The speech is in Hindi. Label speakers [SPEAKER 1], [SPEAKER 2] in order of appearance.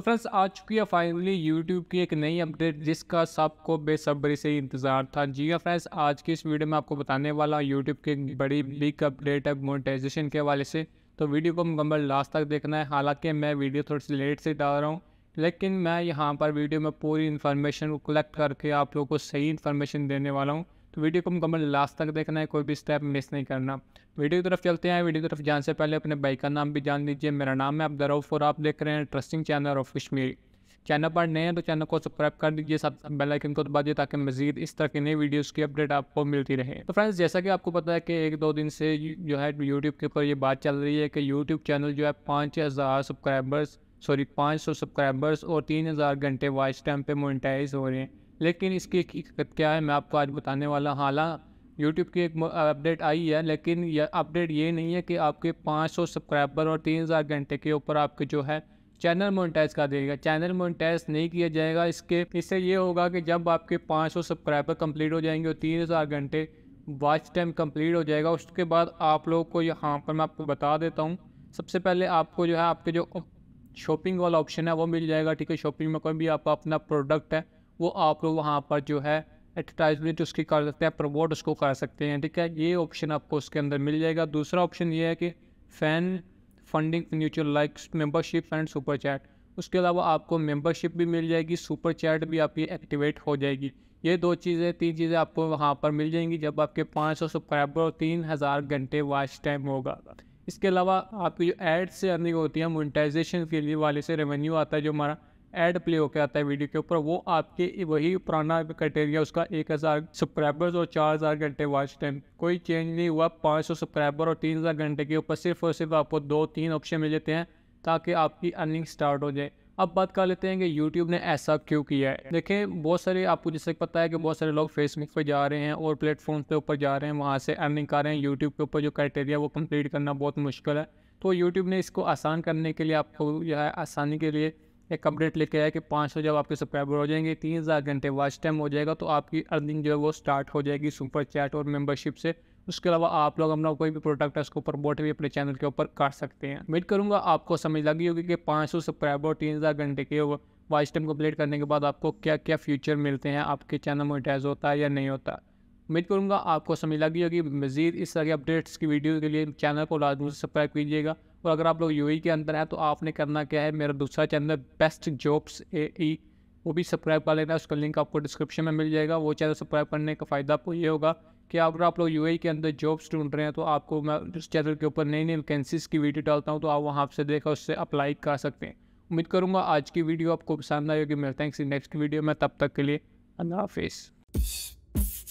[SPEAKER 1] तो फ्रेंड्स आ चुकी है फाइनली यूट्यूब की एक नई अपडेट जिसका सबको बेसब्री से इंतज़ार था जी हाँ फ्रेंड्स आज की इस वीडियो में आपको बताने वाला यूट्यूब की एक बड़ी बिग अपडेट है मोनिटाइजेशन के हवाले से तो वीडियो को मुकम्मल लास्ट तक देखना है हालांकि मैं वीडियो थोड़ी सी लेट से डाल रहा हूँ लेकिन मैं यहाँ पर वीडियो में पूरी इन्फॉर्मेशन को कलेक्ट करके आप लोगों को सही इन्फॉर्मेशन देने वाला हूँ तो वीडियो को मुकम्मल लास्ट तक देखना है कोई भी स्टेप मिस नहीं करना वीडियो की तरफ चलते हैं वीडियो की तरफ जाने से पहले अपने बाइक का नाम भी जान लीजिए मेरा नाम है अब्दरऊफ और आप देख रहे हैं trusting channel of Kashmir channel पर नए हैं तो चैनल को सब्सक्राइब कर दीजिए साथ बेल आइकन को दबा दिए ताकि मजीद इस तरह की नई वीडियोस की अपडेट आपको मिलती रहे तो फ्रेंड्स जैसा कि आपको पता है कि एक दो दिन से जो है यूट्यूब के ऊपर ये बात चल रही है कि यूट्यूब चैनल जो है पाँच हज़ार सब्सक्राइबर्स सॉरी पाँच सौ सब्सक्राइबर्स और तीन हज़ार घंटे वॉच टाइम पर मोनिटाइज हो रहे हैं लेकिन इसकी हकीकत क्या है मैं आपको आज बताने वाला हाला यूट्यूब की एक अपडेट आई है लेकिन यह अपडेट ये नहीं है कि आपके 500 सब्सक्राइबर और 3000 घंटे के ऊपर आपके जो है चैनल मोनिटाइज कर देगा चैनल मोनिटाइज नहीं किया जाएगा इसके इससे ये होगा कि जब आपके 500 सब्सक्राइबर कंप्लीट हो जाएंगे और 3000 घंटे वॉच टाइम कंप्लीट हो जाएगा उसके बाद आप लोग को यहाँ पर मैं आपको बता देता हूँ सबसे पहले आपको जो है आपके जो शॉपिंग वाला ऑप्शन है वो मिल जाएगा ठीक है शॉपिंग में कोई भी आपका अपना प्रोडक्ट है वो आप लोग वहाँ पर जो है एडवर्टाइजमेंट उसकी कर सकते हैं प्रमोट उसको कर सकते हैं ठीक है ये ऑप्शन आपको उसके अंदर मिल जाएगा दूसरा ऑप्शन ये है कि fan funding mutual likes membership and super chat उसके अलावा आपको मेंबरशिप भी मिल जाएगी सुपर चैट भी आपकी एक्टिवेट हो जाएगी ये दो चीज़ें तीन चीज़ें आपको वहाँ पर मिल जाएंगी जब आपके 500 सब्सक्राइबर और तीन हज़ार घंटे वॉच टाइम होगा इसके अलावा आपकी जो एड्स से अर्निंग होती है मोनिटाइजेशन के लिए वाले से रेवेन्यू आता है जो हमारा एड प्ले होकर आता है वीडियो के ऊपर वो आपके वही पुराना क्राइटेरिया उसका एक हज़ार सब्सक्राइबर्स और चार हज़ार घंटे वॉच टाइम कोई चेंज नहीं हुआ पाँच सौ सब्सक्राइबर और तीन हज़ार घंटे के ऊपर सिर्फ और सिर्फ आपको दो तीन ऑप्शन मिल जाते हैं ताकि आपकी अर्निंग स्टार्ट हो जाए अब बात कर लेते हैं कि यूट्यूब ने ऐसा क्यों किया है देखें बहुत सारे आपको जैसे पता है कि बहुत सारे लोग फेसबुक पर जा रहे हैं और प्लेटफॉर्म के ऊपर जा रहे हैं वहाँ से अर्निंग कर रहे हैं यूट्यूब के ऊपर जो क्राइटेरिया वो कंप्लीट करना बहुत मुश्किल है तो यूट्यूब ने इसको आसान करने के लिए आपको जो है आसानी के लिए एक अपडेट लेके आया कि 500 जब आपके सब्सक्राइबर हो जाएंगे तीन हज़ार घंटे वॉच टाइम हो जाएगा तो आपकी अर्निंग जो है वो स्टार्ट हो जाएगी सुपर चैट और मेंबरशिप से उसके अलावा आप लोग अपना कोई भी प्रोडक्ट है उसके ऊपर बोट भी अपने चैनल के ऊपर कर सकते हैं उम्मीद करूँगा आपको समझ लगी होगी कि पाँच सौ सब्सक्राइबर और तीन हज़ार घंटे के वॉच टाइम कम्प्लीट करने के बाद आपको क्या क्या फ्यूचर मिलते हैं आपके चैनल मोनिटाइज होता है या नहीं होता उम्मीद करूँगा आपको समझ लगी होगी मज़ीद इस तरह के अपडेट्स की वीडियो के लिए चैनल को लाजमी सब्सक्राइब कीजिएगा और अगर आप लोग यू e के अंदर हैं तो आपने करना क्या है मेरा दूसरा channel best jobs A E वो भी सब्सक्राइब कर लेना उसका लिंक आपको डिस्क्रिप्शन में मिल जाएगा वो चैनल सब्सक्राइब करने का फ़ायदा आपको ये होगा कि अगर आप लोग यू e के अंदर जॉब्स ढूंढ रहे हैं तो आपको मैं उस चैनल के ऊपर नई नई वैकेंसीज की वीडियो डालता हूँ तो आप वहाँ से देखकर उससे अप्लाई कर सकते हैं उम्मीद करूँगा आज की वीडियो आपको पसंद आएगी मेरे मिलते हैं किसी नेक्स्ट वीडियो में तब तक के लिए अल्लाह हाफिज़